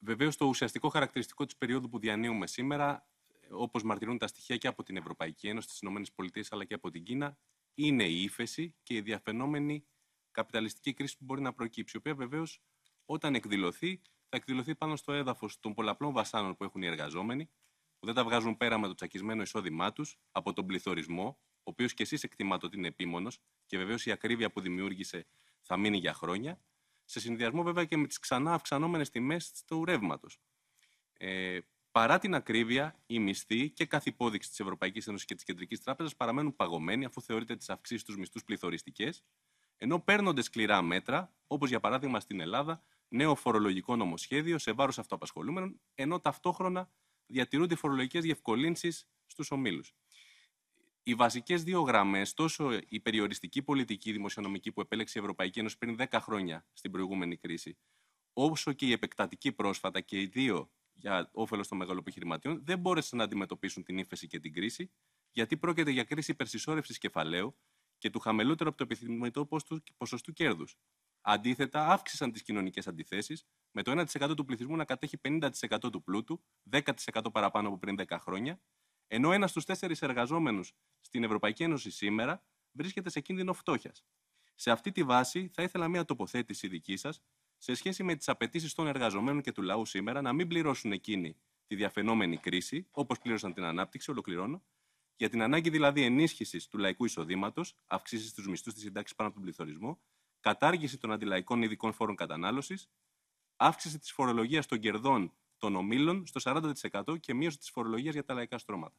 Βεβαίως, το ουσιαστικό χαρακτηριστικό της περίοδου που διανύουμε σήμερα, όπως μαρτυρούν τα στοιχεία και από την Ευρωπαϊκή Ένωση, τις ΗΠΑ αλλά και από την Κίνα, είναι η ύφεση και η διαφαινόμενη καπιταλιστική κρίση που μπορεί να προκύψει, η οποία βεβαίως όταν εκδηλωθεί, θα εκδηλωθεί πάνω στο έδαφος των πολλαπλών βασάνων που έχουν οι εργαζόμενοι, που δεν τα βγάζουν πέρα με το τσακισμένο εισόδημά τους, από τον πληθωρισμό, ο οποίος και εσείς εκτιμάτε ότι είναι επίμονος και βεβαίως η ακρίβεια που δημιούργησε θα μείνει για χρόνια, σε συνδυασμό βέβαια και με τις ξανά αυξανόμενες τιμές του ρεύματος. Ε, παρά την ακρίβεια, οι μισθοί και κάθε υπόδειξη της Ευρωπαϊκής Ένωσης και της Κεντρικής Τράπεζας παραμένουν παγωμένοι αφού θεωρείται τις αυξήσεις τους μισθούς πληθωριστικές, ενώ παίρνονται σκληρά μέτρα, όπως για παράδειγμα στην Ελλάδα, νέο φορολογικό νομοσχέδιο σε βάρος αυτοαπασχολούμενων, ενώ ταυτόχρονα διατηρούνται φορολογικές διευκολύνσεις στους ομίλους οι βασικές δύο γραμμές, τόσο η περιοριστική πολιτική δημοσιονομική που επέλεξε η Ευρωπαϊκή Ένωση πριν 10 χρόνια στην προηγούμενη κρίση, όσο και η επεκτατική πρόσφατα και οι δύο για όφελος των μεγαλοπιχειρηματιών, δεν μπόρεσαν να αντιμετωπίσουν την ύφεση και την κρίση, γιατί πρόκειται για κρίση υπερσυσσόρευσης κεφαλαίου και του χαμελότερου από το επιθυμητό ποσοστού κέρδους. Αντίθετα, αύξησαν τις κοινωνικές αντιθέσεις, με το 1% του πληθυσμού να κατέχει 50% του πλούτου, 10% παραπάνω από πριν 10 χρόνια, ενώ ένας στους τέσσερις εργαζόμενους στην Ευρωπαϊκή Ένωση σήμερα βρίσκεται σε κίνδυνο φτώχειας. Σε αυτή τη βάση, θα ήθελα μια τοποθέτηση δική σας σε σχέση με τις απαιτήσεις των εργαζομένων και του λαού σήμερα να μην πληρώσουν εκείνοι τη διαφαινόμενη κρίση, όπως πλήρωσαν την ανάπτυξη, ολοκληρώνω, για την ανάγκη δηλαδή ενίσχυσης του λαϊκού εισοδήματος, αυξήσεις στους μισθούς της συντάξης πάνω από τον πληθωρισμό, κατάργηση των αντιλαϊκών ειδικών φόρων κατανάλωσης, αύξηση της φορολογίας των κερδών των ομίλων στο 40% και μείωση της φορολογίας για τα λαϊκά στρώματα.